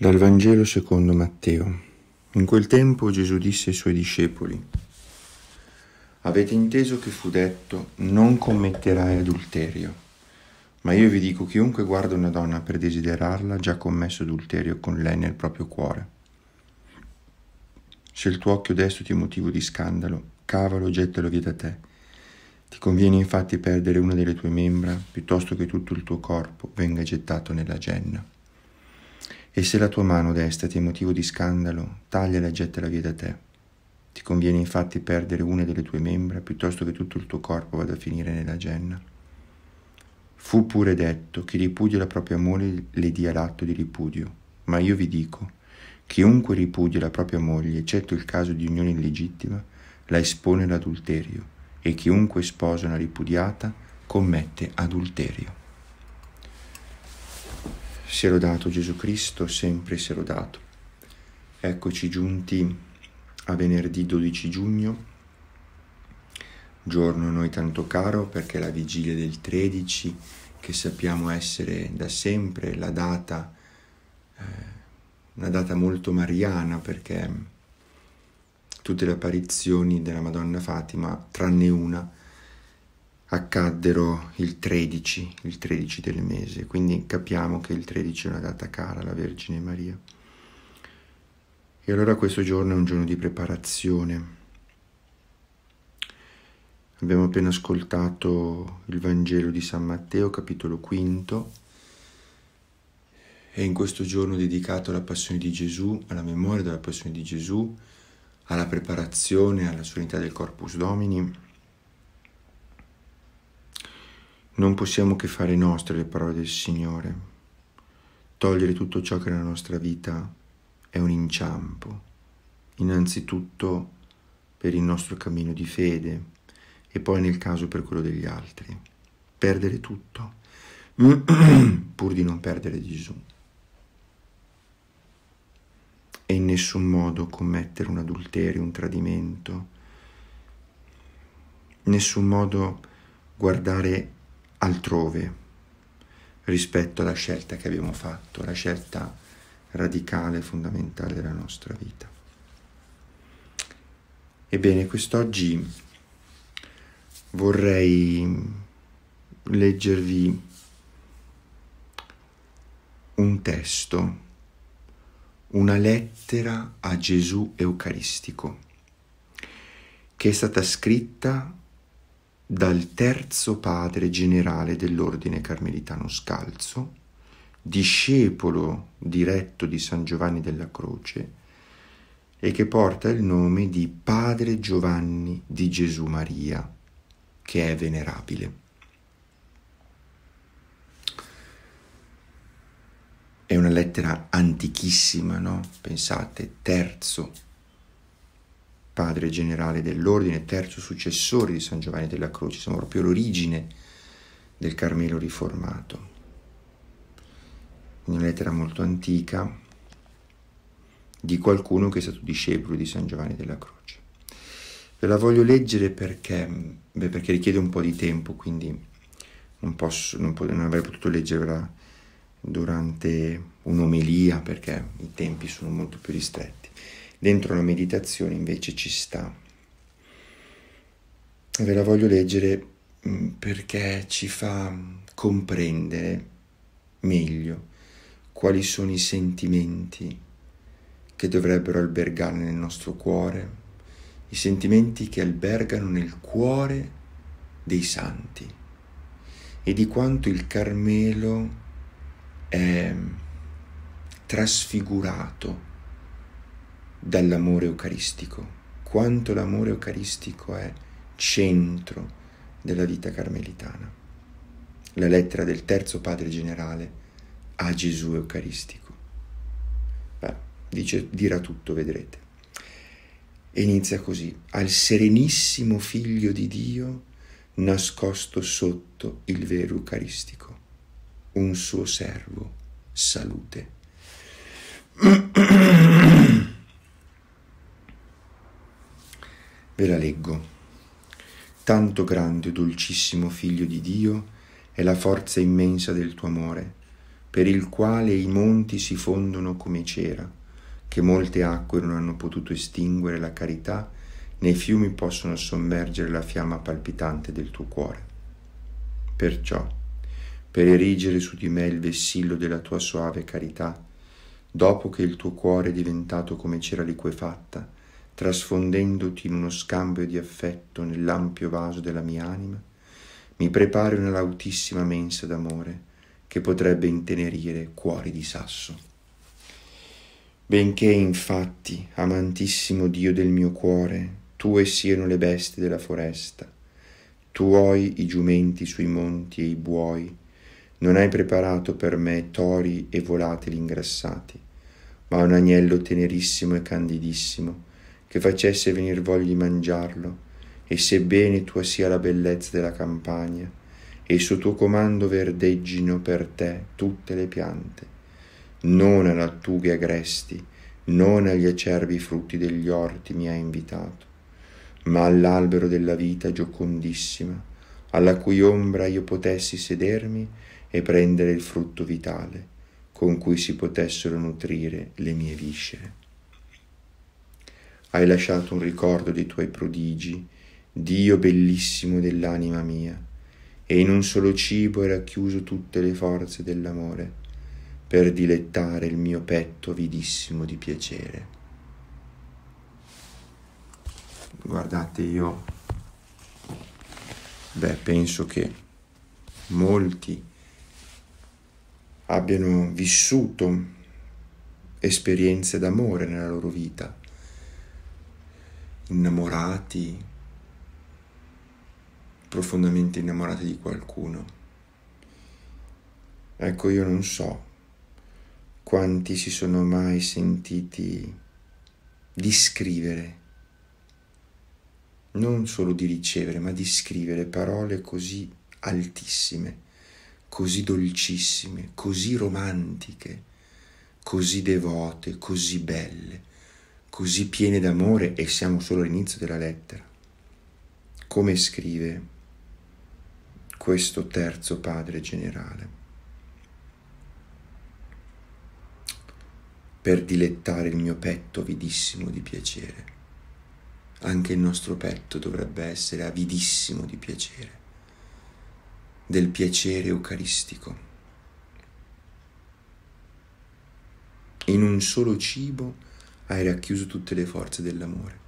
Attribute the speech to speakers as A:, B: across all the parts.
A: Dal Vangelo secondo Matteo. In quel tempo Gesù disse ai suoi discepoli, Avete inteso che fu detto, non commetterai adulterio, ma io vi dico, chiunque guarda una donna per desiderarla ha già commesso adulterio con lei nel proprio cuore. Se il tuo occhio destro ti è motivo di scandalo, cavalo, gettalo via da te. Ti conviene infatti perdere una delle tue membra piuttosto che tutto il tuo corpo venga gettato nella genna. E se la tua mano destra ti è motivo di scandalo, tagliala e gettala via da te. Ti conviene infatti perdere una delle tue membra piuttosto che tutto il tuo corpo vada a finire nella genna. Fu pure detto, chi ripudia la propria moglie le dia l'atto di ripudio, ma io vi dico, chiunque ripudia la propria moglie, eccetto il caso di unione illegittima, la espone all'adulterio, e chiunque sposa una ripudiata commette adulterio. Sia lodato Gesù Cristo, sempre sia lodato. Eccoci giunti a venerdì 12 giugno, giorno a noi tanto caro perché è la vigilia del 13, che sappiamo essere da sempre la data, eh, una data molto mariana perché tutte le apparizioni della Madonna Fatima, tranne una, accaddero il 13, il 13 del mese, quindi capiamo che il 13 è una data cara alla Vergine Maria. E allora questo giorno è un giorno di preparazione. Abbiamo appena ascoltato il Vangelo di San Matteo, capitolo 5, e in questo giorno dedicato alla passione di Gesù, alla memoria della passione di Gesù, alla preparazione, alla solennità del Corpus Domini, Non possiamo che fare nostre le parole del Signore. Togliere tutto ciò che nella nostra vita è un inciampo, innanzitutto per il nostro cammino di fede e poi nel caso per quello degli altri. Perdere tutto, pur di non perdere Gesù. E in nessun modo commettere un adulterio, un tradimento, in nessun modo guardare altrove rispetto alla scelta che abbiamo fatto, la scelta radicale, e fondamentale della nostra vita. Ebbene, quest'oggi vorrei leggervi un testo, una lettera a Gesù Eucaristico, che è stata scritta dal terzo padre generale dell'ordine carmelitano scalzo, discepolo diretto di San Giovanni della Croce e che porta il nome di Padre Giovanni di Gesù Maria, che è venerabile. È una lettera antichissima, no? Pensate, terzo padre generale dell'ordine, terzo successore di San Giovanni della Croce, insomma proprio l'origine del Carmelo riformato. Una lettera molto antica di qualcuno che è stato discepolo di San Giovanni della Croce. Ve la voglio leggere perché, beh, perché richiede un po' di tempo, quindi non, posso, non, non avrei potuto leggerla durante un'omelia perché i tempi sono molto più ristretti dentro la meditazione invece ci sta. ve la voglio leggere mm, perché ci fa comprendere meglio quali sono i sentimenti che dovrebbero albergare nel nostro cuore, i sentimenti che albergano nel cuore dei santi e di quanto il Carmelo è trasfigurato dall'amore eucaristico, quanto l'amore eucaristico è centro della vita carmelitana. La lettera del terzo padre generale a Gesù Eucaristico. Beh, dice, dirà tutto, vedrete. E inizia così, al serenissimo figlio di Dio nascosto sotto il vero Eucaristico, un suo servo, salute. Ve la leggo. Tanto grande, dolcissimo Figlio di Dio, è la forza immensa del tuo amore, per il quale i monti si fondono come cera, che molte acque non hanno potuto estinguere la carità, né fiumi possono sommergere la fiamma palpitante del tuo cuore. Perciò, per erigere su di me il vessillo della tua soave carità, dopo che il tuo cuore è diventato come cera liquefatta, trasfondendoti in uno scambio di affetto nell'ampio vaso della mia anima, mi prepari una lautissima mensa d'amore che potrebbe intenerire cuori di sasso. Benché infatti, amantissimo Dio del mio cuore, tue siano le bestie della foresta, tuoi i giumenti sui monti e i buoi, non hai preparato per me tori e volatili ingrassati, ma un agnello tenerissimo e candidissimo, che facesse venir voglia di mangiarlo, e sebbene tua sia la bellezza della campagna, e su tuo comando verdeggino per te tutte le piante, non a lattughe agresti, non agli acerbi frutti degli orti mi hai invitato, ma all'albero della vita giocondissima, alla cui ombra io potessi sedermi e prendere il frutto vitale, con cui si potessero nutrire le mie viscere hai lasciato un ricordo dei tuoi prodigi, Dio bellissimo dell'anima mia, e in un solo cibo hai racchiuso tutte le forze dell'amore, per dilettare il mio petto avidissimo di piacere. Guardate, io, beh, penso che molti abbiano vissuto esperienze d'amore nella loro vita innamorati, profondamente innamorati di qualcuno. Ecco, io non so quanti si sono mai sentiti di scrivere, non solo di ricevere, ma di scrivere parole così altissime, così dolcissime, così romantiche, così devote, così belle così piene d'amore e siamo solo all'inizio della lettera. Come scrive questo terzo padre generale? Per dilettare il mio petto avidissimo di piacere. Anche il nostro petto dovrebbe essere avidissimo di piacere, del piacere eucaristico. In un solo cibo hai racchiuso tutte le forze dell'amore.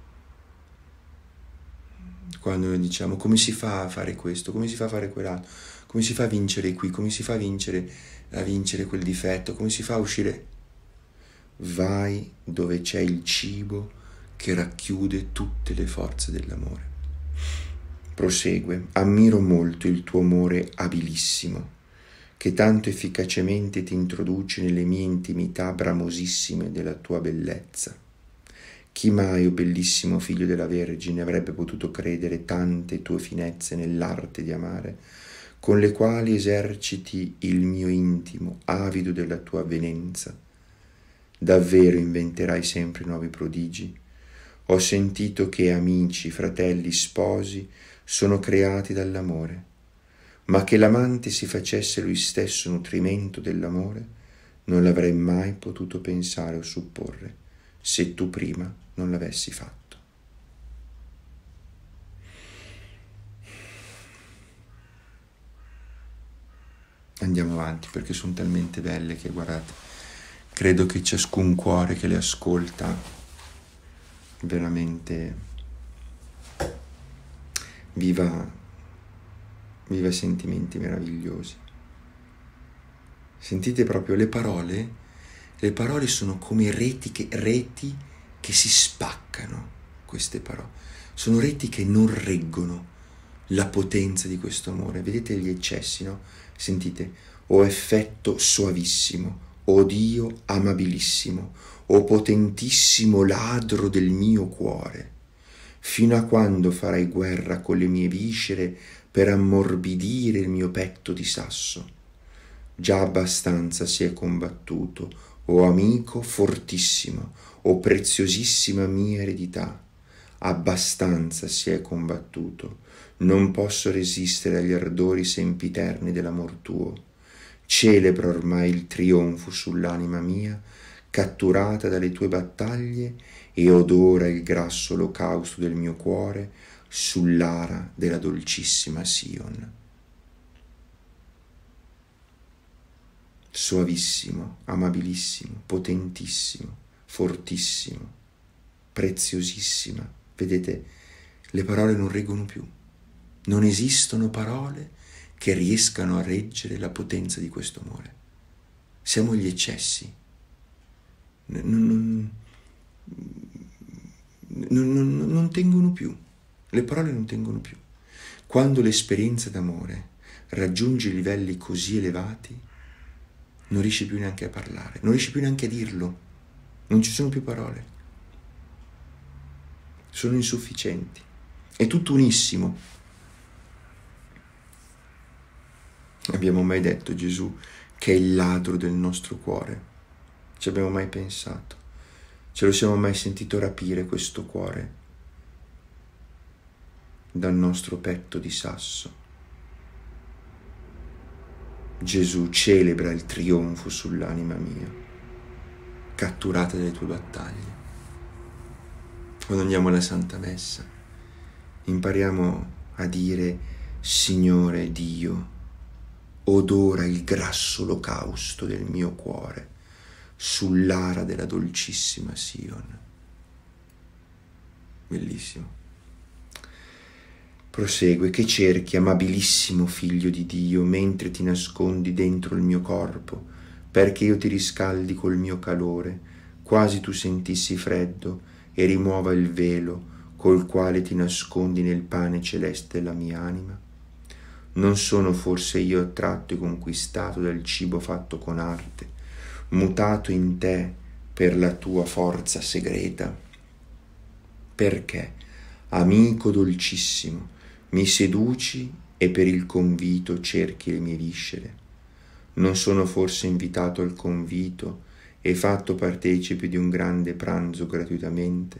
A: Quando noi diciamo come si fa a fare questo, come si fa a fare quell'altro, come si fa a vincere qui, come si fa a vincere, a vincere quel difetto, come si fa a uscire. Vai dove c'è il cibo che racchiude tutte le forze dell'amore. Prosegue, ammiro molto il tuo amore abilissimo che tanto efficacemente ti introduce nelle mie intimità bramosissime della tua bellezza. Chi mai, o oh bellissimo figlio della Vergine, avrebbe potuto credere tante tue finezze nell'arte di amare, con le quali eserciti il mio intimo, avido della tua avvenenza? Davvero inventerai sempre nuovi prodigi? Ho sentito che amici, fratelli, sposi sono creati dall'amore ma che l'amante si facesse lui stesso nutrimento dell'amore, non l'avrei mai potuto pensare o supporre se tu prima non l'avessi fatto. Andiamo avanti perché sono talmente belle che guardate, credo che ciascun cuore che le ascolta veramente viva vive sentimenti meravigliosi. Sentite proprio le parole? Le parole sono come reti che, reti che si spaccano, queste parole. Sono reti che non reggono la potenza di questo amore. Vedete gli eccessi, no? Sentite, o effetto soavissimo, o Dio amabilissimo, o potentissimo ladro del mio cuore, fino a quando farai guerra con le mie viscere per ammorbidire il mio petto di sasso. Già abbastanza si è combattuto, o amico fortissimo, o preziosissima mia eredità. Abbastanza si è combattuto, non posso resistere agli ardori sempiterni dell'amor tuo. Celebro ormai il trionfo sull'anima mia, catturata dalle tue battaglie, e odora il grasso olocausto del mio cuore, sull'ara della dolcissima Sion. Suavissimo, amabilissimo, potentissimo, fortissimo, preziosissima. Vedete, le parole non reggono più. Non esistono parole che riescano a reggere la potenza di questo amore. Siamo gli eccessi. Non, non, non, non tengono più le parole non tengono più. Quando l'esperienza d'amore raggiunge livelli così elevati, non riesci più neanche a parlare, non riesci più neanche a dirlo, non ci sono più parole, sono insufficienti, è tutto unissimo. Abbiamo mai detto Gesù che è il ladro del nostro cuore? Ci abbiamo mai pensato? Ce lo siamo mai sentito rapire questo cuore? dal nostro petto di sasso. Gesù celebra il trionfo sull'anima mia, catturata dalle tue battaglie. Quando andiamo alla Santa Messa, impariamo a dire Signore Dio, odora il grasso olocausto del mio cuore sull'ara della dolcissima Sion. Bellissimo. Prosegue, che cerchi, amabilissimo figlio di Dio, mentre ti nascondi dentro il mio corpo, perché io ti riscaldi col mio calore, quasi tu sentissi freddo, e rimuova il velo col quale ti nascondi nel pane celeste la mia anima? Non sono forse io attratto e conquistato dal cibo fatto con arte, mutato in te per la tua forza segreta? Perché, amico dolcissimo, mi seduci e per il convito cerchi le mie viscere. Non sono forse invitato al convito e fatto partecipe di un grande pranzo gratuitamente?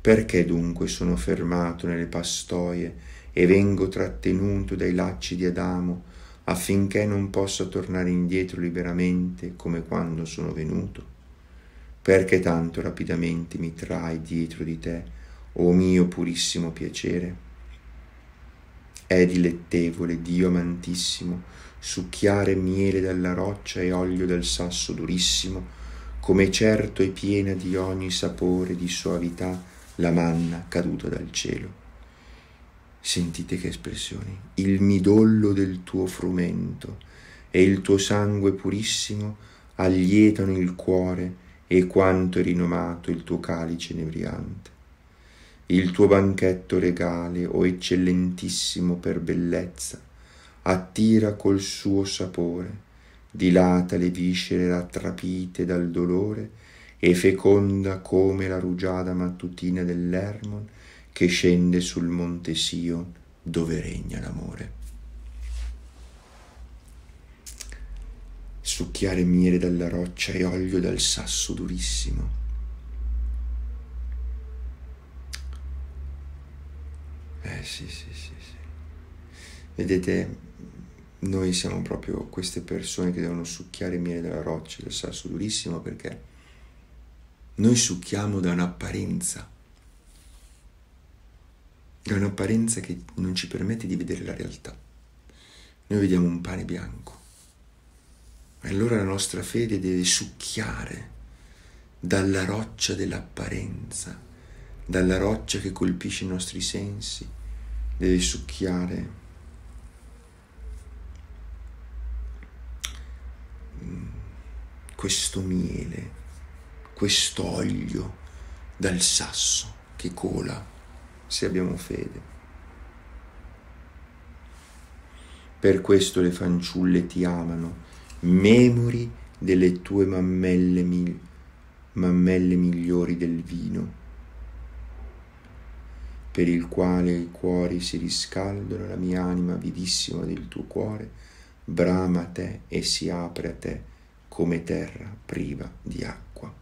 A: Perché dunque sono fermato nelle pastoie e vengo trattenuto dai lacci di Adamo affinché non possa tornare indietro liberamente come quando sono venuto? Perché tanto rapidamente mi trai dietro di te, o oh mio purissimo piacere? È dilettevole, Dio amantissimo, succhiare miele dalla roccia e olio dal sasso durissimo, come certo è piena di ogni sapore di suavità la manna caduta dal cielo. Sentite che espressioni, il midollo del tuo frumento e il tuo sangue purissimo allietano il cuore e quanto è rinomato il tuo calice inebriante il tuo banchetto regale, o oh eccellentissimo per bellezza, attira col suo sapore, dilata le viscere rattrapite dal dolore e feconda come la rugiada mattutina dell'Ermon che scende sul monte Sion dove regna l'amore. Succhiare miele dalla roccia e olio dal sasso durissimo Eh sì, sì, sì, sì. Vedete, noi siamo proprio queste persone che devono succhiare il miele dalla roccia, del sasso durissimo, perché noi succhiamo da un'apparenza, da un'apparenza che non ci permette di vedere la realtà. Noi vediamo un pane bianco. E allora la nostra fede deve succhiare dalla roccia dell'apparenza dalla roccia che colpisce i nostri sensi, deve succhiare questo miele, questo olio dal sasso che cola se abbiamo fede. Per questo le fanciulle ti amano, memori delle tue mammelle, mammelle migliori del vino per il quale i cuori si riscaldano, la mia anima vivissima del tuo cuore brama a te e si apre a te come terra priva di acqua.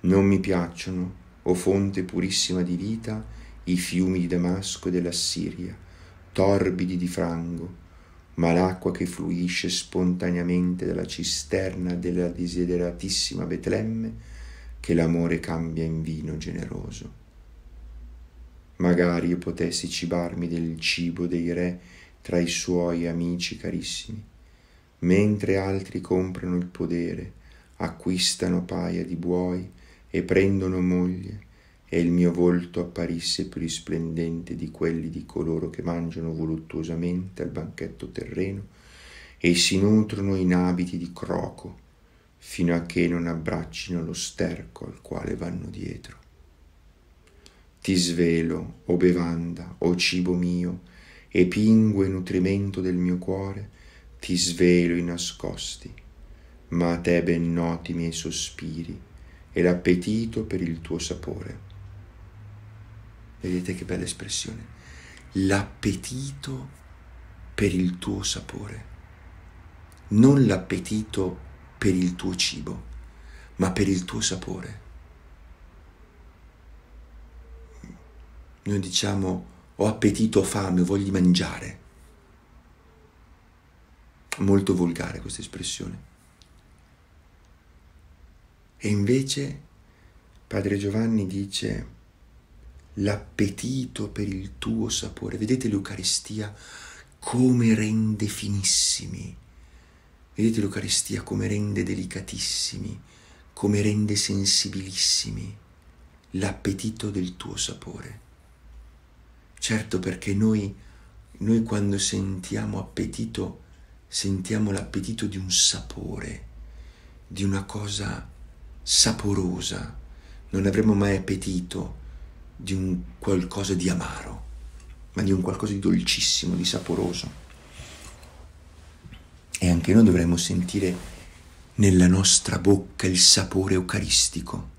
A: Non mi piacciono, o fonte purissima di vita, i fiumi di Damasco e dell'Assiria, torbidi di frango, ma l'acqua che fluisce spontaneamente dalla cisterna della desideratissima Betlemme, che l'amore cambia in vino generoso. Magari io potessi cibarmi del cibo dei re tra i suoi amici carissimi, mentre altri comprano il podere, acquistano paia di buoi e prendono moglie, e il mio volto apparisse più risplendente di quelli di coloro che mangiano voluttuosamente al banchetto terreno e si nutrono in abiti di croco, fino a che non abbraccino lo sterco al quale vanno dietro ti svelo, o bevanda, o cibo mio, e pingue nutrimento del mio cuore, ti svelo i nascosti, ma a te ben noti i miei sospiri e l'appetito per il tuo sapore. Vedete che bella espressione. L'appetito per il tuo sapore. Non l'appetito per il tuo cibo, ma per il tuo sapore. Noi diciamo ho appetito, ho fame, voglio mangiare. Molto volgare questa espressione. E invece Padre Giovanni dice l'appetito per il tuo sapore. Vedete l'Eucaristia come rende finissimi. Vedete l'Eucaristia come rende delicatissimi, come rende sensibilissimi l'appetito del tuo sapore. Certo perché noi, noi quando sentiamo appetito, sentiamo l'appetito di un sapore, di una cosa saporosa. Non avremo mai appetito di un qualcosa di amaro, ma di un qualcosa di dolcissimo, di saporoso. E anche noi dovremmo sentire nella nostra bocca il sapore eucaristico.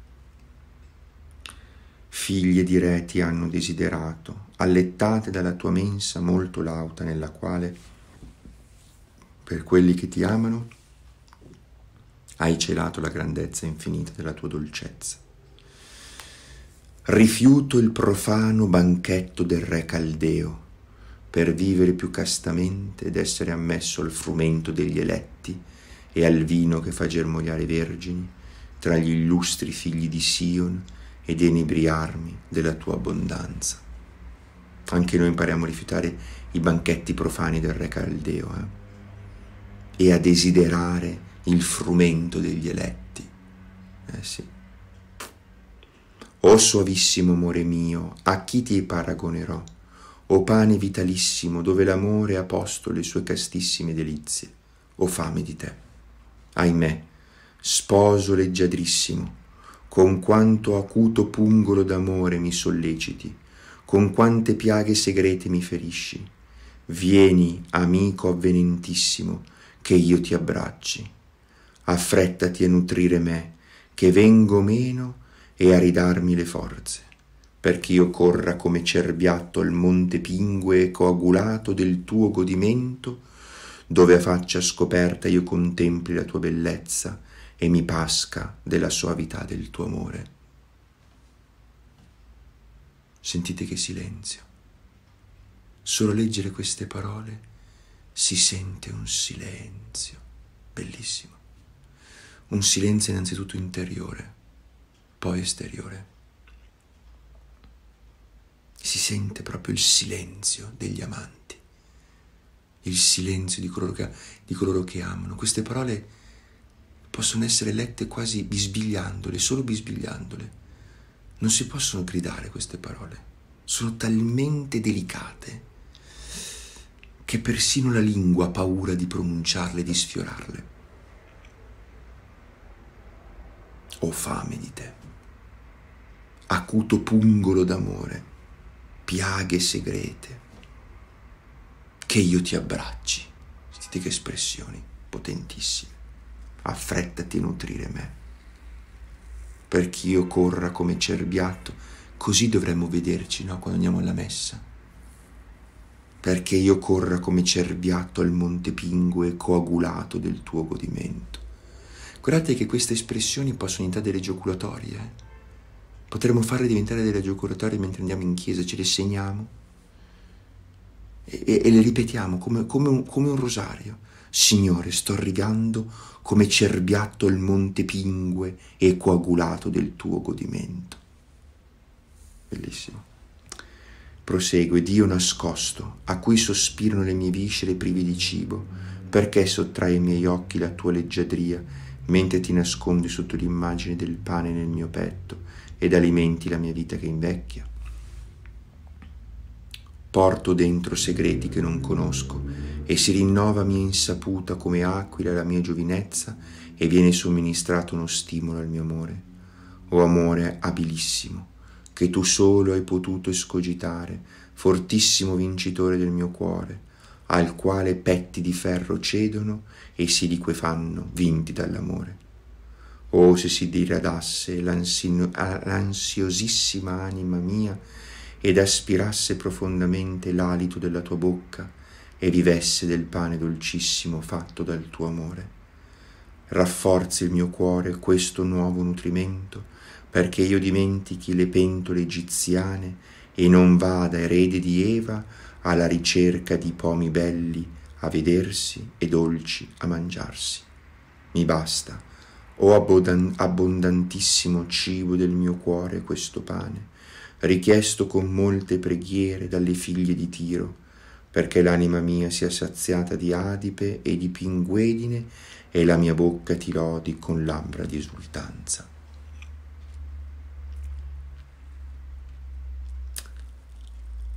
A: Figlie di reti hanno desiderato, allettate dalla tua mensa molto lauta nella quale, per quelli che ti amano, hai celato la grandezza infinita della tua dolcezza. Rifiuto il profano banchetto del re caldeo, per vivere più castamente ed essere ammesso al frumento degli eletti e al vino che fa germogliare i vergini, tra gli illustri figli di Sion, ed inebriarmi della tua abbondanza anche noi impariamo a rifiutare i banchetti profani del re Caldeo eh? e a desiderare il frumento degli eletti. Eh sì. O soavissimo amore mio, a chi ti paragonerò? O pane vitalissimo, dove l'amore ha posto le sue castissime delizie, o fame di te. Ahimè, sposo leggiadrissimo, con quanto acuto pungolo d'amore mi solleciti, con quante piaghe segrete mi ferisci. Vieni, amico avvenentissimo, che io ti abbracci. Affrettati a nutrire me, che vengo meno e a ridarmi le forze, perché io corra come cerbiatto al monte pingue e coagulato del tuo godimento, dove a faccia scoperta io contempli la tua bellezza e mi pasca della soavità del tuo amore. Sentite che silenzio. Solo leggere queste parole si sente un silenzio bellissimo. Un silenzio innanzitutto interiore, poi esteriore. Si sente proprio il silenzio degli amanti, il silenzio di coloro che, di coloro che amano. Queste parole possono essere lette quasi bisbigliandole, solo bisbigliandole non si possono gridare queste parole, sono talmente delicate che persino la lingua ha paura di pronunciarle e di sfiorarle. Ho fame di te, acuto pungolo d'amore, piaghe segrete, che io ti abbracci. Sentite che espressioni potentissime. Affrettati a nutrire me perché io corra come cerbiatto, così dovremmo vederci no? quando andiamo alla messa. Perché io corra come cerbiatto al monte pingue coagulato del tuo godimento. Guardate che queste espressioni possono diventare delle gioculatorie. Eh? Potremmo farle diventare delle gioculatorie mentre andiamo in chiesa, ce le segniamo e, e, e le ripetiamo come, come, un, come un rosario. Signore, sto rigando come cerbiatto il monte pingue e coagulato del tuo godimento. Bellissimo. Prosegue, Dio nascosto, a cui sospirano le mie viscere privi di cibo, perché sottrai ai miei occhi la tua leggiadria, mentre ti nascondi sotto l'immagine del pane nel mio petto ed alimenti la mia vita che invecchia? Porto dentro segreti che non conosco e si rinnova mia insaputa come aquila la mia giovinezza e viene somministrato uno stimolo al mio amore. O amore abilissimo, che tu solo hai potuto escogitare, fortissimo vincitore del mio cuore, al quale petti di ferro cedono e si liquefanno vinti dall'amore. O se si diradasse l'ansiosissima anima mia ed aspirasse profondamente l'alito della tua bocca e vivesse del pane dolcissimo fatto dal tuo amore. Rafforzi il mio cuore questo nuovo nutrimento, perché io dimentichi le pentole egiziane e non vada erede di Eva alla ricerca di pomi belli a vedersi e dolci a mangiarsi. Mi basta, o oh abbondantissimo cibo del mio cuore, questo pane, richiesto con molte preghiere dalle figlie di Tiro, perché l'anima mia sia saziata di adipe e di pinguedine e la mia bocca ti lodi con labbra di esultanza.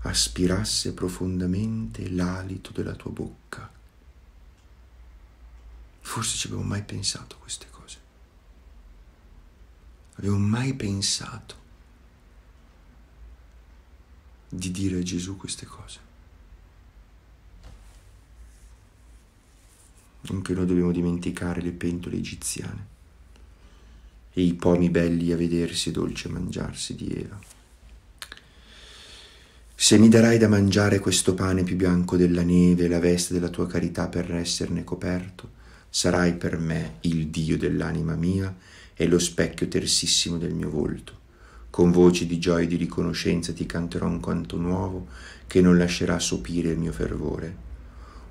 A: aspirasse profondamente l'alito della tua bocca. Forse ci avevo mai pensato queste cose. Avevo mai pensato di dire a Gesù queste cose. Anche noi dobbiamo dimenticare le pentole egiziane e i pomi belli a vedersi e dolci a mangiarsi di Eva. Se mi darai da mangiare questo pane più bianco della neve e la veste della tua carità per esserne coperto, sarai per me il Dio dell'anima mia e lo specchio tersissimo del mio volto con voci di gioia e di riconoscenza ti canterò un canto nuovo che non lascerà sopire il mio fervore.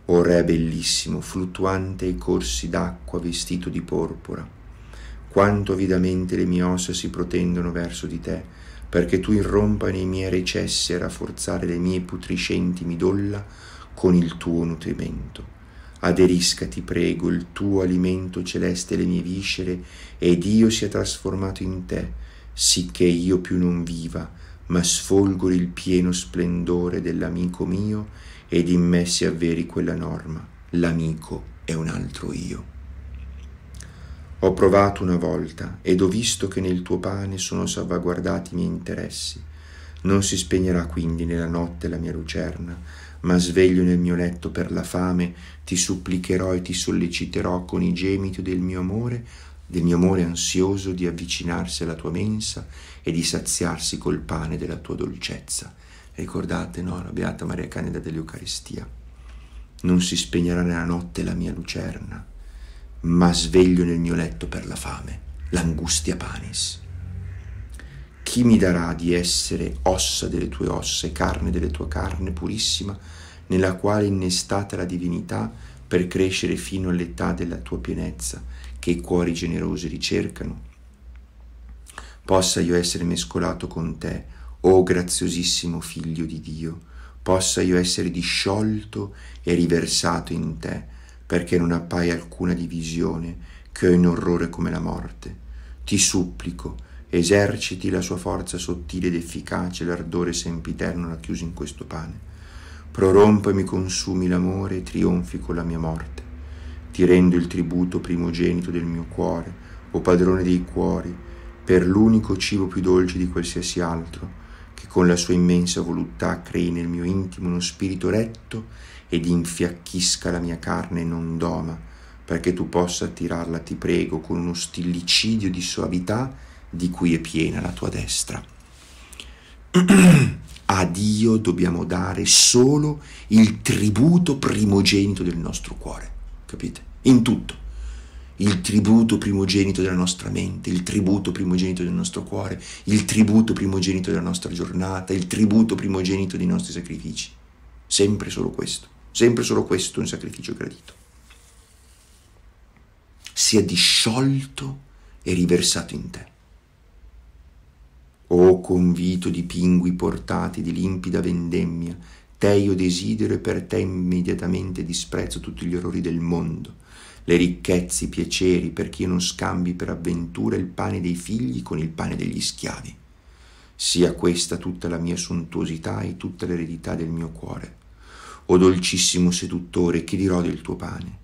A: O re bellissimo, fluttuante ai corsi d'acqua vestito di porpora, quanto avidamente le mie ossa si protendono verso di te, perché tu irrompa nei miei recessi a rafforzare le mie putriscenti midolla con il tuo nutrimento. Aderisca, ti prego, il tuo alimento celeste alle mie viscere, ed io sia trasformato in te, sicché io più non viva, ma sfolgori il pieno splendore dell'amico mio ed in me si avveri quella norma, l'amico è un altro io. Ho provato una volta ed ho visto che nel tuo pane sono salvaguardati i miei interessi. Non si spegnerà quindi nella notte la mia lucerna, ma sveglio nel mio letto per la fame, ti supplicherò e ti solleciterò con i gemiti del mio amore del mio amore ansioso di avvicinarsi alla tua mensa e di saziarsi col pane della tua dolcezza. Ricordate, no, la Beata Maria Caneda dell'Eucaristia. Non si spegnerà nella notte la mia lucerna, ma sveglio nel mio letto per la fame, l'angustia panis. Chi mi darà di essere ossa delle tue ossa e carne della tua carne purissima, nella quale innestata la divinità per crescere fino all'età della tua pienezza? che i cuori generosi ricercano. Possa io essere mescolato con te, o oh graziosissimo Figlio di Dio, possa io essere disciolto e riversato in te, perché non appaia alcuna divisione che ho in orrore come la morte. Ti supplico, eserciti la sua forza sottile ed efficace, l'ardore sempiterno racchiuso in questo pane. Prorompami, consumi l'amore e trionfi con la mia morte ti rendo il tributo primogenito del mio cuore, o padrone dei cuori, per l'unico cibo più dolce di qualsiasi altro, che con la sua immensa voluttà crei nel mio intimo uno spirito retto ed infiacchisca la mia carne non doma, perché tu possa attirarla, ti prego, con uno stillicidio di soavità di cui è piena la tua destra. A Dio dobbiamo dare solo il tributo primogenito del nostro cuore capite? In tutto. Il tributo primogenito della nostra mente, il tributo primogenito del nostro cuore, il tributo primogenito della nostra giornata, il tributo primogenito dei nostri sacrifici. Sempre solo questo, sempre solo questo è un sacrificio gradito. Sia disciolto e riversato in te. O convito di pingui portati di limpida vendemmia, Te io desidero e per te immediatamente disprezzo tutti gli orrori del mondo, le ricchezze, i piaceri, perché io non scambi per avventura il pane dei figli con il pane degli schiavi. Sia questa tutta la mia sontuosità e tutta l'eredità del mio cuore. O dolcissimo seduttore, che dirò del tuo pane?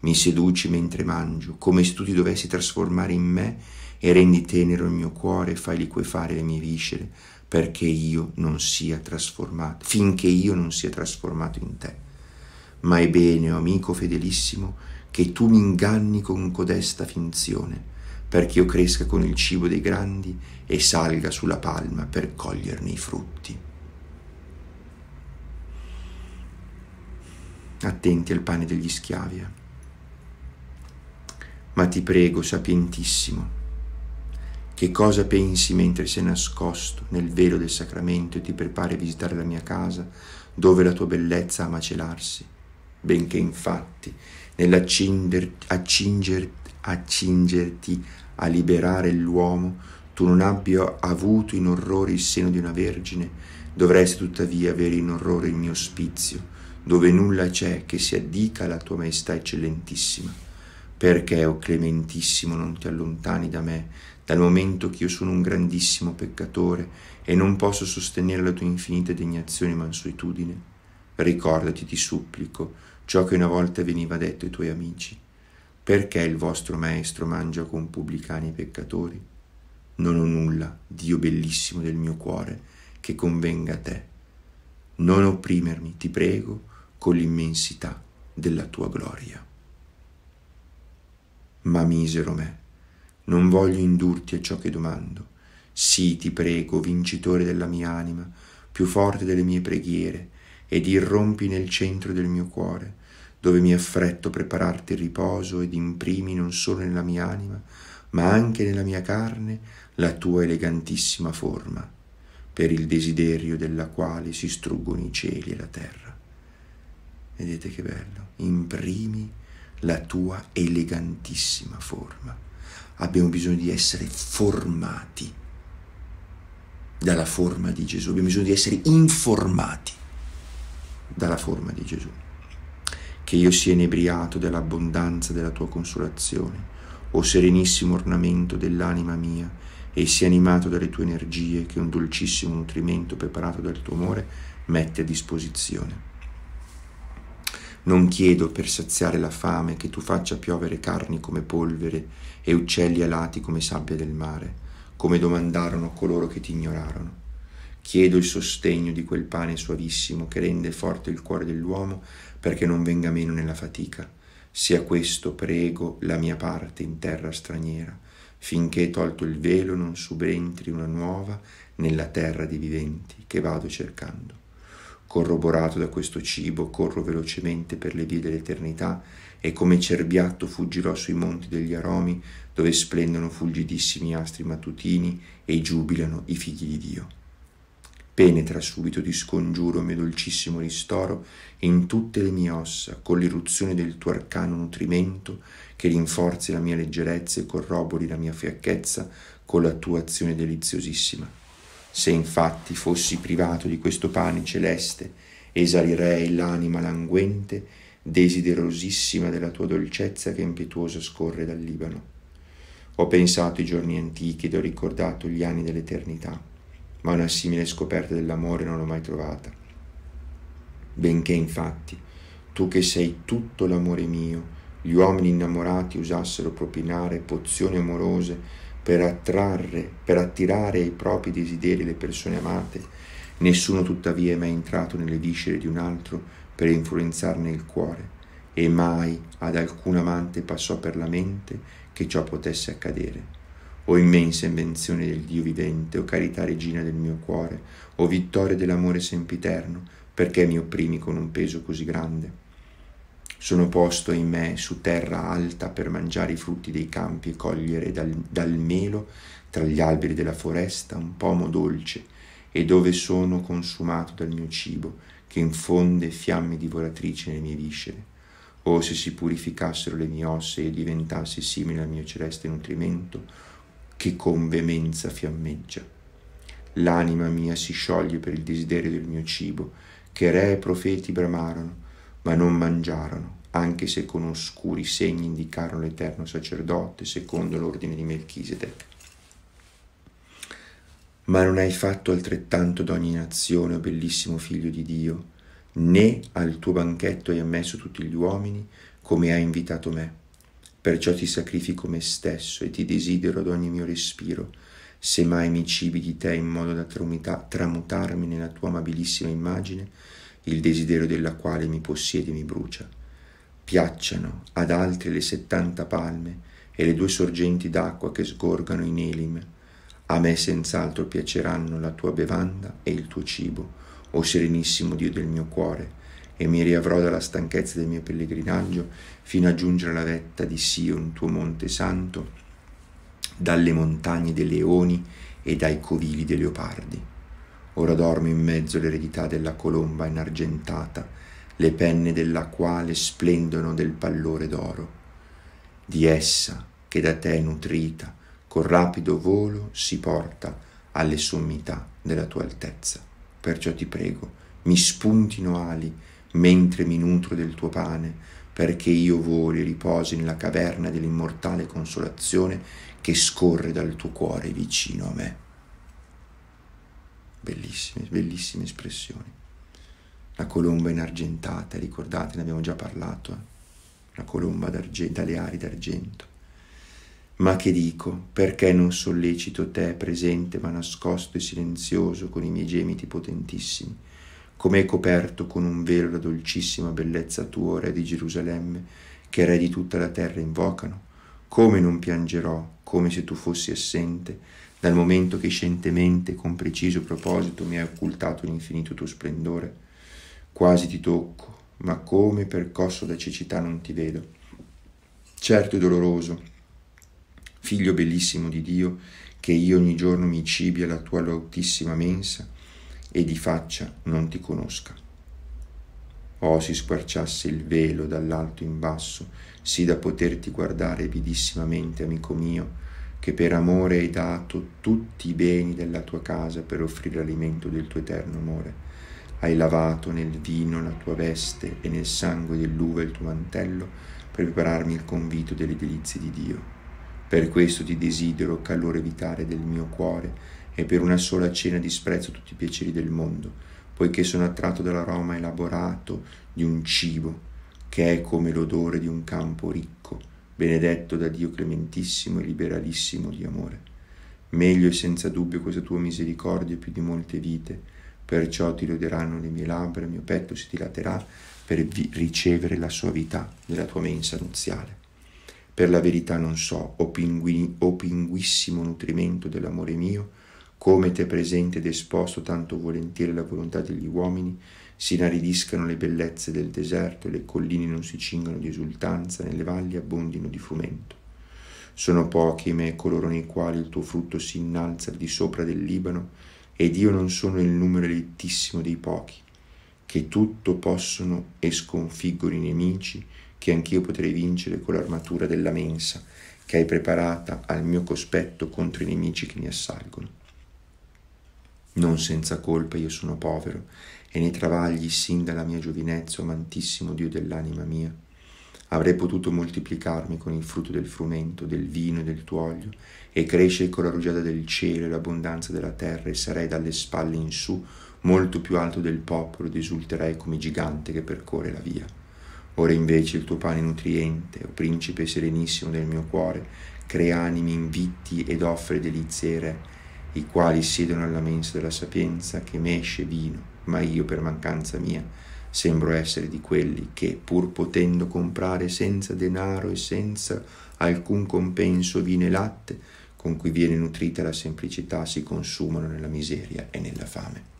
A: Mi seduci mentre mangio, come se tu ti dovessi trasformare in me e rendi tenero il mio cuore e fai liquefare le mie viscere, perché io non sia trasformato, finché io non sia trasformato in te. Ma è bene, o oh amico fedelissimo, che tu mi inganni con codesta finzione, perché io cresca con il cibo dei grandi e salga sulla palma per coglierne i frutti. Attenti al pane degli schiavi. Eh. Ma ti prego, sapientissimo, che cosa pensi mentre sei nascosto nel velo del sacramento e ti prepari a visitare la mia casa, dove la tua bellezza ama celarsi? Benché infatti, nell'accingerti a liberare l'uomo, tu non abbia avuto in orrore il seno di una vergine, dovresti tuttavia avere in orrore il mio ospizio, dove nulla c'è che si addica alla tua maestà eccellentissima. Perché, o oh clementissimo, non ti allontani da me, dal momento che io sono un grandissimo peccatore e non posso sostenere la tua infinita degnazione e mansuetudine, ricordati, ti supplico, ciò che una volta veniva detto ai tuoi amici. Perché il vostro maestro mangia con pubblicani e peccatori? Non ho nulla, Dio bellissimo del mio cuore, che convenga a te. Non opprimermi, ti prego, con l'immensità della tua gloria. Ma misero me non voglio indurti a ciò che domando. Sì, ti prego, vincitore della mia anima, più forte delle mie preghiere, ed irrompi nel centro del mio cuore, dove mi affretto a prepararti il riposo ed imprimi non solo nella mia anima, ma anche nella mia carne la tua elegantissima forma, per il desiderio della quale si struggono i cieli e la terra. Vedete che bello, imprimi la tua elegantissima forma abbiamo bisogno di essere formati dalla forma di Gesù, abbiamo bisogno di essere informati dalla forma di Gesù. Che io sia inebriato dell'abbondanza della tua consolazione, o serenissimo ornamento dell'anima mia, e sia animato dalle tue energie che un dolcissimo nutrimento preparato dal tuo amore mette a disposizione non chiedo per saziare la fame che tu faccia piovere carni come polvere e uccelli alati come sabbia del mare, come domandarono coloro che ti ignorarono. Chiedo il sostegno di quel pane suavissimo che rende forte il cuore dell'uomo perché non venga meno nella fatica. Sia questo, prego, la mia parte in terra straniera, finché tolto il velo non subentri una nuova nella terra dei viventi che vado cercando corroborato da questo cibo, corro velocemente per le vie dell'eternità e come cerbiatto fuggirò sui monti degli aromi, dove splendono fulgidissimi astri mattutini e giubilano i figli di Dio. Penetra subito di scongiuro, mio dolcissimo ristoro, in tutte le mie ossa, con l'irruzione del tuo arcano nutrimento, che rinforzi la mia leggerezza e corrobori la mia fiacchezza con la tua azione deliziosissima. Se infatti fossi privato di questo pane celeste, esalirei l'anima languente, desiderosissima della tua dolcezza che impetuosa scorre dal Libano. Ho pensato i giorni antichi ed ho ricordato gli anni dell'eternità, ma una simile scoperta dell'amore non l'ho mai trovata. Benché infatti, tu che sei tutto l'amore mio, gli uomini innamorati usassero propinare pozioni amorose per attrarre, per attirare ai propri desideri le persone amate, nessuno tuttavia è mai entrato nelle viscere di un altro per influenzarne il cuore, e mai ad alcun amante passò per la mente che ciò potesse accadere. O immensa invenzione del Dio vivente, o carità regina del mio cuore, o vittoria dell'amore sempiterno, perché mi opprimi con un peso così grande? Sono posto in me su terra alta per mangiare i frutti dei campi e cogliere dal, dal melo tra gli alberi della foresta un pomo dolce e dove sono consumato dal mio cibo che infonde fiamme divoratrici nelle mie viscere. O oh, se si purificassero le mie ossa e diventassi simile al mio celeste nutrimento, che con veemenza fiammeggia. L'anima mia si scioglie per il desiderio del mio cibo, che re e profeti bramarono, ma non mangiarono, anche se con oscuri segni indicarono l'eterno sacerdote secondo l'ordine di Melchisedec. Ma non hai fatto altrettanto d'ogni nazione, o bellissimo figlio di Dio, né al tuo banchetto hai ammesso tutti gli uomini come hai invitato me. Perciò ti sacrifico me stesso e ti desidero ad ogni mio respiro, se mai mi cibi di te in modo da tramutarmi nella tua amabilissima immagine, il desiderio della quale mi possiede e mi brucia. Piacciano ad altri le settanta palme e le due sorgenti d'acqua che sgorgano in Elim. A me senz'altro piaceranno la tua bevanda e il tuo cibo, o serenissimo Dio del mio cuore, e mi riavrò dalla stanchezza del mio pellegrinaggio fino a giungere alla vetta di Sion, tuo monte santo, dalle montagne dei leoni e dai covili dei leopardi. Ora dormo in mezzo l'eredità della colomba inargentata, le penne della quale splendono del pallore d'oro. Di essa, che da te nutrita, con rapido volo si porta alle sommità della tua altezza. Perciò ti prego, mi spuntino ali mentre mi nutro del tuo pane, perché io voli e riposi nella caverna dell'immortale consolazione che scorre dal tuo cuore vicino a me bellissime, bellissime espressioni. La colomba inargentata, ricordate, ne abbiamo già parlato, eh? la colomba dalle ali d'argento. Ma che dico, perché non sollecito te, presente ma nascosto e silenzioso con i miei gemiti potentissimi, come è coperto con un velo la dolcissima bellezza tua, re di Gerusalemme, che re di tutta la terra invocano? Come non piangerò, come se tu fossi assente, dal momento che scientemente, con preciso proposito, mi hai occultato l'infinito tuo splendore. Quasi ti tocco, ma come percosso da cecità non ti vedo. Certo è doloroso, figlio bellissimo di Dio, che io ogni giorno mi cibi alla tua lautissima mensa e di faccia non ti conosca. Oh, si squarciasse il velo dall'alto in basso, sì da poterti guardare avidissimamente, amico mio, che per amore hai dato tutti i beni della tua casa per offrire l'alimento del tuo eterno amore. Hai lavato nel vino la tua veste e nel sangue dell'uva il tuo mantello per prepararmi il convito delle delizie di Dio. Per questo ti desidero calore vitale del mio cuore e per una sola cena disprezzo tutti i piaceri del mondo, poiché sono attratto dall'aroma elaborato di un cibo che è come l'odore di un campo ricco benedetto da Dio clementissimo e liberalissimo di amore. Meglio è senza dubbio questa tua misericordia più di molte vite, perciò ti loderanno le mie labbra, il mio petto si dilaterà per ricevere la soavità della tua mensa nuziale. Per la verità non so, o, pingui, o pinguissimo nutrimento dell'amore mio, come t'è presente ed esposto tanto volentieri la volontà degli uomini, si inaridiscano le bellezze del deserto e le colline non si cingano di esultanza, nelle valli abbondino di frumento. Sono pochi me coloro nei quali il tuo frutto si innalza al di sopra del Libano, ed io non sono il numero elettissimo dei pochi, che tutto possono e sconfiggono i nemici, che anch'io potrei vincere con l'armatura della mensa, che hai preparata al mio cospetto contro i nemici che mi assalgono. Non senza colpa io sono povero, e nei travagli sin dalla mia giovinezza, amantissimo Dio dell'anima mia. Avrei potuto moltiplicarmi con il frutto del frumento, del vino e del tuoglio, e crescere con la rugiada del cielo e l'abbondanza della terra, e sarei dalle spalle in su molto più alto del popolo, ed esulterei come gigante che percorre la via. Ora invece il tuo pane nutriente, o principe serenissimo del mio cuore, crea animi invitti ed offre delizie ai re, i quali siedono alla mensa della sapienza, che mesce vino, ma io per mancanza mia sembro essere di quelli che, pur potendo comprare senza denaro e senza alcun compenso vino e latte, con cui viene nutrita la semplicità, si consumano nella miseria e nella fame.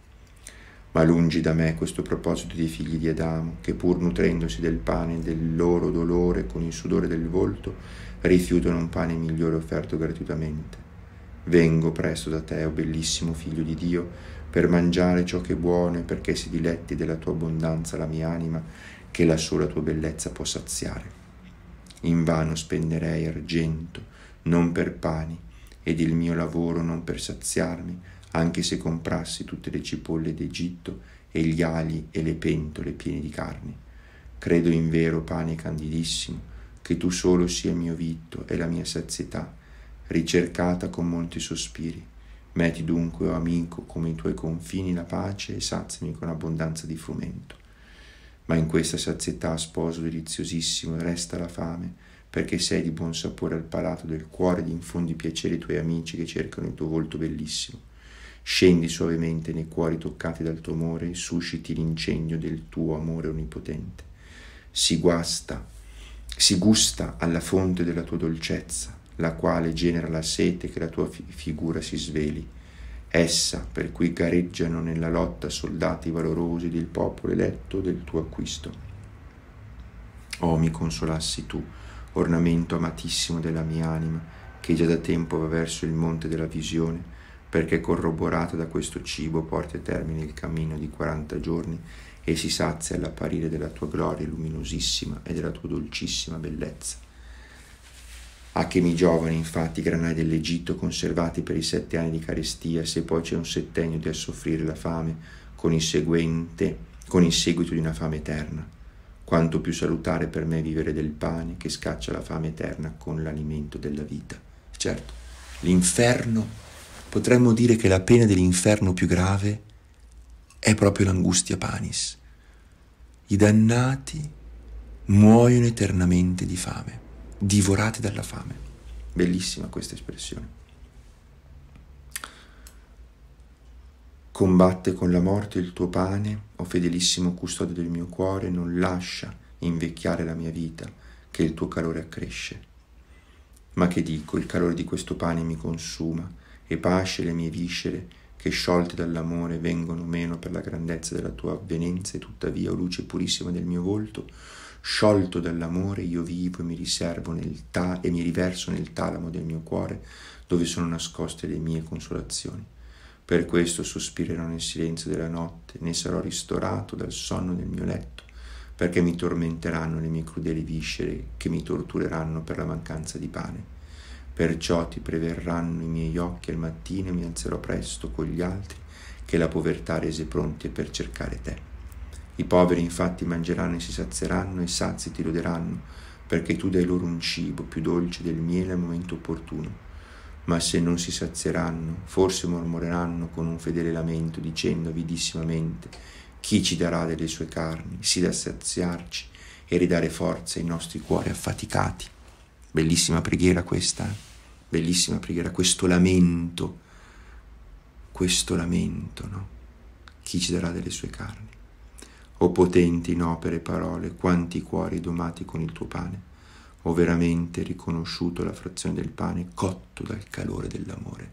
A: Ma lungi da me questo proposito dei figli di Adamo, che pur nutrendosi del pane e del loro dolore con il sudore del volto, rifiutano un pane migliore offerto gratuitamente. Vengo presto da te, o oh bellissimo figlio di Dio, per mangiare ciò che è buono e perché si diletti della tua abbondanza la mia anima, che la sola tua bellezza può saziare. In vano spenderei argento, non per pani, ed il mio lavoro non per saziarmi, anche se comprassi tutte le cipolle d'Egitto e gli ali e le pentole piene di carne. Credo in vero pane candidissimo, che tu solo sia il mio vitto e la mia sazietà, ricercata con molti sospiri, Metti dunque, oh amico, come i tuoi confini la pace e saziami con abbondanza di frumento. Ma in questa sazietà, sposo deliziosissimo, resta la fame, perché sei di buon sapore al palato del cuore ed infondi piacere ai tuoi amici che cercano il tuo volto bellissimo. Scendi suavemente nei cuori toccati dal tuo amore e susciti l'incendio del tuo amore onnipotente. Si guasta, si gusta alla fonte della tua dolcezza, la quale genera la sete che la tua fi- figura si sveli. Essa per cui gareggiano nella lotta soldati valorosi del popolo eletto del tuo acquisto. Oh, mi consolassi tu, ornamento amatissimo della mia anima, che già da tempo va verso il monte della visione, perché corroborata da questo cibo porta a termine il cammino di quaranta giorni e si sazia all'apparire della tua gloria luminosissima e della tua dolcissima bellezza. A che mi giovano infatti, i granai dell'Egitto, conservati per i sette anni di carestia, se poi c'è un settennio di soffrire la fame, con il, seguente, con il seguito di una fame eterna. Quanto più salutare per me vivere del pane che scaccia la fame eterna con l'alimento della vita. Certo, l'inferno, potremmo dire che la pena dell'inferno più grave è proprio l'angustia panis. I dannati muoiono eternamente di fame divorati dalla fame. Bellissima questa espressione. Combatte con la morte il tuo pane, o fedelissimo custode del mio cuore, non lascia invecchiare la mia vita, che il tuo calore accresce. Ma che dico, il calore di questo pane mi consuma, e pasce le mie viscere, che sciolte dall'amore vengono meno per la grandezza della tua avvenenza, e tuttavia, o luce purissima del mio volto, Sciolto dall'amore, io vivo e mi riservo nel ta- e mi riverso nel talamo del mio cuore, dove sono nascoste le mie consolazioni. Per questo sospirerò nel silenzio della notte, né sarò ristorato dal sonno del mio letto, perché mi tormenteranno le mie crudeli viscere, che mi tortureranno per la mancanza di pane. Perciò ti preverranno i miei occhi al mattino e mi alzerò presto con gli altri che la povertà rese pronti per cercare te. I poveri infatti mangeranno e si sazieranno, i sazi ti loderanno, perché tu dai loro un cibo più dolce del miele al momento opportuno. Ma se non si sazieranno, forse mormoreranno con un fedele lamento, dicendo avidissimamente, chi ci darà delle sue carni, sì da saziarci e ridare forza ai nostri cuori affaticati. Bellissima preghiera questa, eh? bellissima preghiera, questo lamento, questo lamento, no? Chi ci darà delle sue carni? O potenti in opere e parole, quanti cuori domati con il tuo pane. Ho veramente riconosciuto la frazione del pane cotto dal calore dell'amore.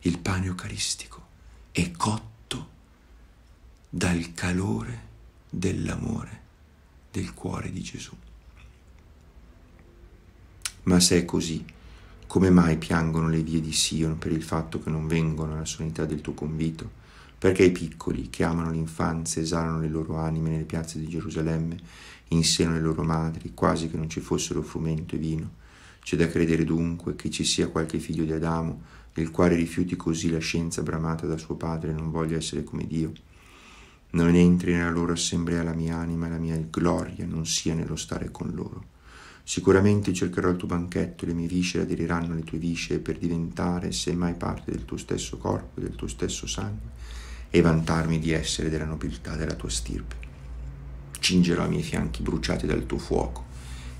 A: Il pane eucaristico è cotto dal calore dell'amore del cuore di Gesù. Ma se è così, come mai piangono le vie di Sion per il fatto che non vengono alla solennità del tuo convito? perché i piccoli che amano l'infanzia esalano le loro anime nelle piazze di Gerusalemme, in seno alle loro madri, quasi che non ci fossero frumento e vino. C'è da credere dunque che ci sia qualche figlio di Adamo, il quale rifiuti così la scienza bramata da suo padre e non voglia essere come Dio. Non entri nella loro assemblea la mia anima e la mia gloria non sia nello stare con loro. Sicuramente cercherò il tuo banchetto, e le mie viscere aderiranno alle tue viscere per diventare, semmai, parte del tuo stesso corpo e del tuo stesso sangue e vantarmi di essere della nobiltà della tua stirpe. Cingerò i miei fianchi bruciati dal tuo fuoco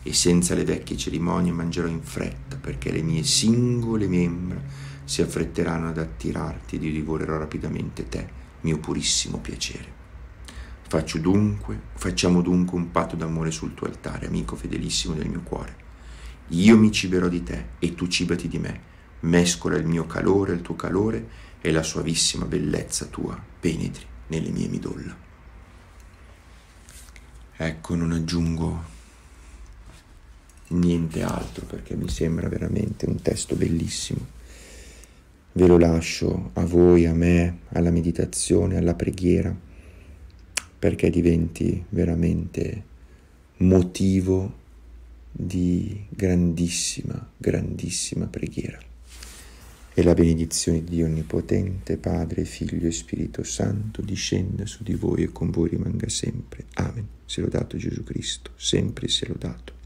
A: e senza le vecchie cerimonie mangerò in fretta perché le mie singole membra si affretteranno ad attirarti ed io divorerò rapidamente te, mio purissimo piacere. Faccio dunque, facciamo dunque un patto d'amore sul tuo altare, amico fedelissimo del mio cuore. Io mi ciberò di te e tu cibati di me. Mescola il mio calore al tuo calore e la suavissima bellezza tua penetri nelle mie midolla. Ecco, non aggiungo niente altro perché mi sembra veramente un testo bellissimo. Ve lo lascio a voi, a me, alla meditazione, alla preghiera, perché diventi veramente motivo di grandissima, grandissima preghiera e la benedizione di Dio Onnipotente, Padre, Figlio e Spirito Santo, discenda su di voi e con voi rimanga sempre. Amen. Se dato Gesù Cristo, sempre se dato.